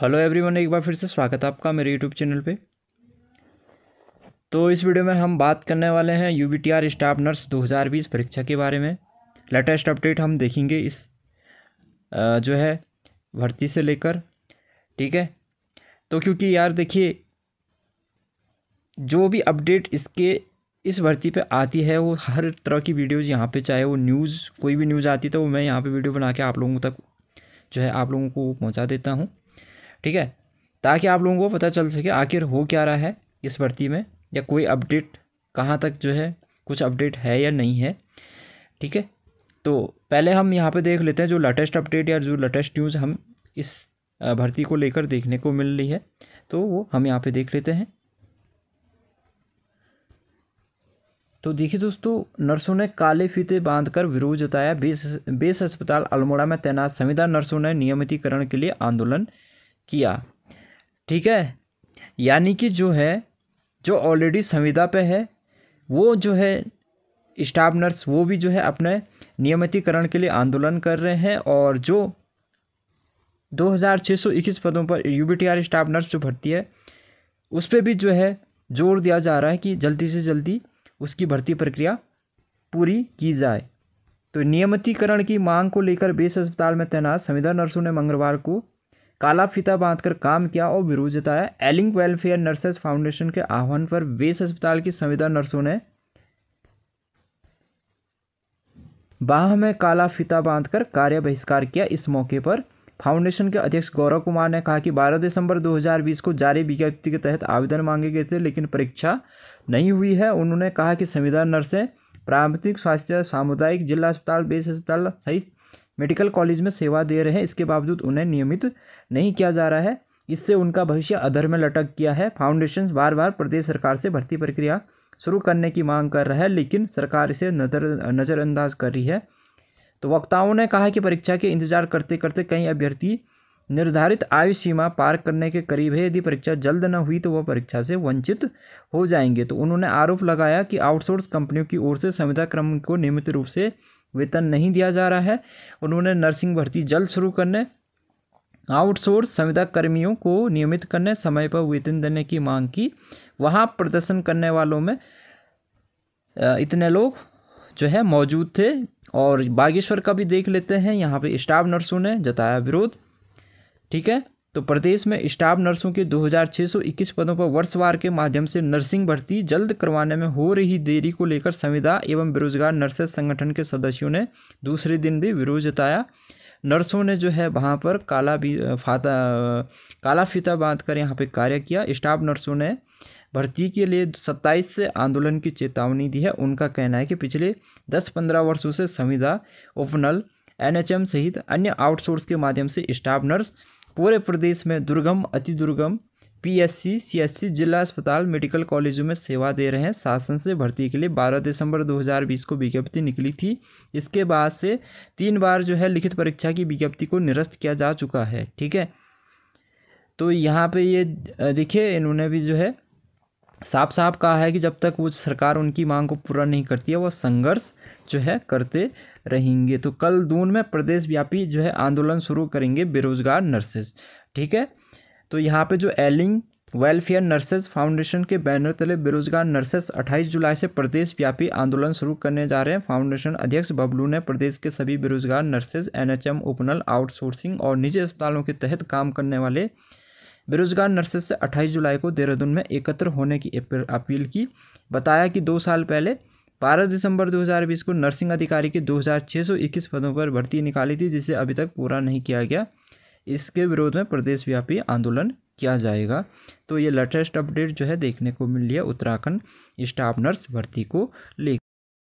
hello everyone एक बार फिर से स्वागत है आपका मेरे यूट्यूब चैनल पे तो इस वीडियो में हम बात करने वाले हैं यू स्टाफ नर्स 2020 परीक्षा के बारे में लेटेस्ट अपडेट हम देखेंगे इस जो है भर्ती से लेकर ठीक है तो क्योंकि यार देखिए जो भी अपडेट इसके इस भर्ती पे आती है वो हर तरह की वीडियोज़ यहाँ पे चाहे वो न्यूज़ कोई भी न्यूज़ आती तो मैं यहाँ पे वीडियो बना के आप लोगों तक जो है आप लोगों को पहुँचा देता हूँ ठीक है ताकि आप लोगों को पता चल सके आखिर हो क्या रहा है इस भर्ती में या कोई अपडेट कहाँ तक जो है कुछ अपडेट है या नहीं है ठीक है तो पहले हम यहाँ पे देख लेते हैं जो लेटेस्ट अपडेट या जो लेटेस्ट न्यूज़ हम इस भर्ती को लेकर देखने को मिल रही है तो वो हम यहाँ पे देख लेते हैं तो देखिए दोस्तों नर्सों ने काले फीते बांधकर विरोध जताया बेस बेस अस्पताल अल्मोड़ा में तैनात संविदा नर्सों ने नियमितीकरण के लिए आंदोलन किया ठीक है यानी कि जो है जो ऑलरेडी संविदा पे है वो जो है स्टाफ नर्स वो भी जो है अपने नियमितीकरण के लिए आंदोलन कर रहे हैं और जो 2621 पदों पर आर स्टाफ नर्स जो भर्ती है उस पर भी जो है जोर दिया जा रहा है कि जल्दी से जल्दी उसकी भर्ती प्रक्रिया पूरी की जाए तो नियमितीकरण की मांग को लेकर बेस अस्पताल में तैनात संविदा नर्सों ने मंगलवार को काला फीता बांधकर काम किया और विरोध जताया एलिंग वेलफेयर नर्सेस फाउंडेशन के आह्वान पर वेस अस्पताल की संविदा नर्सों ने बाह में काला फीता बांधकर कार्य बहिष्कार किया इस मौके पर फाउंडेशन के अध्यक्ष गौरव कुमार ने कहा कि 12 दिसंबर 2020 को जारी विज्ञप्ति के तहत आवेदन मांगे गए थे लेकिन परीक्षा नहीं हुई है उन्होंने कहा कि संविधान नर्सें प्राथमिक स्वास्थ्य सामुदायिक जिला अस्पताल बेस अस्पताल सहित मेडिकल कॉलेज में सेवा दे रहे हैं इसके बावजूद उन्हें नियमित नहीं किया जा रहा है इससे उनका भविष्य अधर में लटक गया है फाउंडेशन बार बार प्रदेश सरकार से भर्ती प्रक्रिया शुरू करने की मांग कर रहा है लेकिन सरकार इसे नजर नज़रअंदाज कर रही है तो वक्ताओं ने कहा कि परीक्षा के इंतजार करते करते कई अभ्यर्थी निर्धारित आयु सीमा पार करने के करीब है यदि परीक्षा जल्द न हुई तो वह परीक्षा से वंचित हो जाएंगे तो उन्होंने आरोप लगाया कि आउटसोर्स कंपनियों की ओर से संविदा क्रम को नियमित रूप से वेतन नहीं दिया जा रहा है उन्होंने नर्सिंग भर्ती जल्द शुरू करने आउटसोर्स संविदा कर्मियों को नियमित करने समय पर वेतन देने की मांग की वहाँ प्रदर्शन करने वालों में इतने लोग जो है मौजूद थे और बागेश्वर का भी देख लेते हैं यहाँ पे स्टाफ नर्सों ने जताया विरोध ठीक है तो प्रदेश में स्टाफ नर्सों के 2621 पदों पर वर्षवार के माध्यम से नर्सिंग भर्ती जल्द करवाने में हो रही देरी को लेकर संविदा एवं बेरोजगार नर्सेस संगठन के सदस्यों ने दूसरे दिन भी विरोध जताया नर्सों ने जो है वहाँ पर काला भी फाता काला फीता बांध कर यहाँ पर कार्य किया स्टाफ नर्सों ने भर्ती के लिए 27 से आंदोलन की चेतावनी दी है उनका कहना है कि पिछले 10-15 वर्षों से संविदा ओपनल एनएचएम सहित अन्य आउटसोर्स के माध्यम से स्टाफ नर्स पूरे प्रदेश में दुर्गम अति दुर्गम पीएससी सीएससी जिला अस्पताल मेडिकल कॉलेजों में सेवा दे रहे हैं शासन से भर्ती के लिए 12 दिसंबर 2020 को विज्ञप्ति निकली थी इसके बाद से तीन बार जो है लिखित परीक्षा की विज्ञप्ति को निरस्त किया जा चुका है ठीक है तो यहाँ पे ये देखिए इन्होंने भी जो है साफ साफ कहा है कि जब तक वो सरकार उनकी मांग को पूरा नहीं करती है वह संघर्ष जो है करते रहेंगे तो कल दून में प्रदेश व्यापी जो है आंदोलन शुरू करेंगे बेरोजगार नर्सेज ठीक है तो यहाँ पे जो एलिंग वेलफेयर नर्सेज फाउंडेशन के बैनर तले बेरोजगार नर्सेज 28 जुलाई से प्रदेश व्यापी आंदोलन शुरू करने जा रहे हैं फाउंडेशन अध्यक्ष बबलू ने प्रदेश के सभी बेरोजगार नर्सेज एनएचएम ओपनल आउटसोर्सिंग और निजी अस्पतालों के तहत काम करने वाले बेरोजगार नर्सेज से 28 जुलाई को देहरादून में एकत्र होने की अपील की बताया कि दो साल पहले 12 दिसंबर 2020 को नर्सिंग अधिकारी के 2621 पदों पर भर्ती निकाली थी जिसे अभी तक पूरा नहीं किया गया इसके विरोध में प्रदेशव्यापी आंदोलन किया जाएगा तो ये लेटेस्ट अपडेट जो है देखने को मिल रही है उत्तराखंड स्टाफ नर्स भर्ती को लेकर